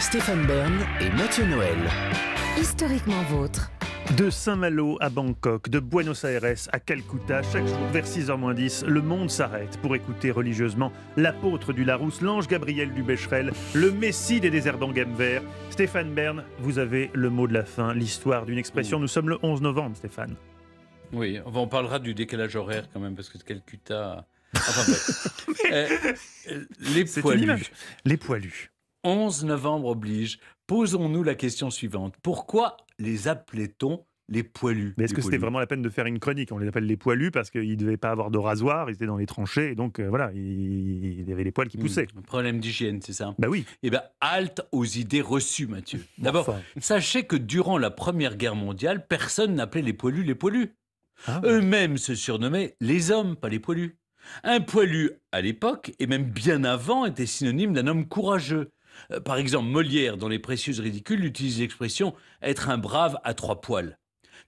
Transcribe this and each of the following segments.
Stéphane Bern et Mathieu Noël. Historiquement vôtre. De Saint-Malo à Bangkok, de Buenos Aires à Calcutta, chaque jour vers 6h 10, le monde s'arrête pour écouter religieusement l'apôtre du Larousse, l'ange Gabriel du Becherel, le messie des déserts vert. Stéphane Bern, vous avez le mot de la fin, l'histoire d'une expression. Nous sommes le 11 novembre, Stéphane. Oui, on parlera du décalage horaire quand même, parce que Calcutta. Enfin les, poilus. les poilus. 11 novembre oblige, posons-nous la question suivante. Pourquoi les appelait-on les poilus. est-ce que c'était vraiment la peine de faire une chronique On les appelle les poilus parce qu'ils ne devaient pas avoir de rasoir, ils étaient dans les tranchées, et donc euh, voilà, il y avait les poils qui hmm, poussaient. problème d'hygiène, c'est ça Bah oui. Eh bien, halte aux idées reçues, Mathieu. D'abord, sachez que durant la Première Guerre mondiale, personne n'appelait les poilus les poilus. Ah Eux-mêmes se surnommaient les hommes, pas les poilus. Un poilu, à l'époque, et même bien avant, était synonyme d'un homme courageux. Euh, par exemple, Molière, dans Les Précieuses Ridicules, utilise l'expression être un brave à trois poils.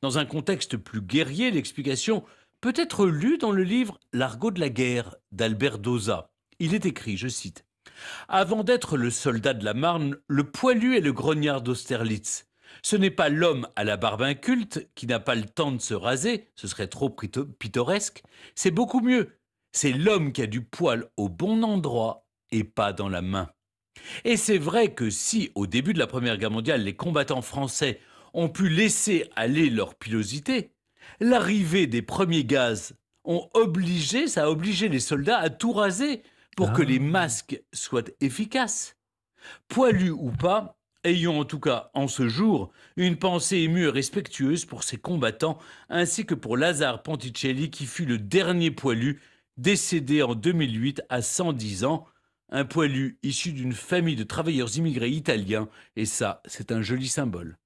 Dans un contexte plus guerrier, l'explication peut être lue dans le livre L'argot de la guerre d'Albert Doza. Il est écrit, je cite, Avant d'être le soldat de la Marne, le poilu est le grognard d'Austerlitz. Ce n'est pas l'homme à la barbe inculte qui n'a pas le temps de se raser, ce serait trop pittoresque, c'est beaucoup mieux. C'est l'homme qui a du poil au bon endroit et pas dans la main. Et c'est vrai que si, au début de la Première Guerre mondiale, les combattants français ont pu laisser aller leur pilosité, l'arrivée des premiers gaz ont obligé, ça a obligé les soldats à tout raser pour que les ah. masques soient efficaces. Poilu ou pas, ayons en tout cas en ce jour une pensée émue et respectueuse pour ces combattants, ainsi que pour Lazare Ponticelli qui fut le dernier poilu décédé en 2008 à 110 ans un poilu issu d'une famille de travailleurs immigrés italiens, et ça, c'est un joli symbole.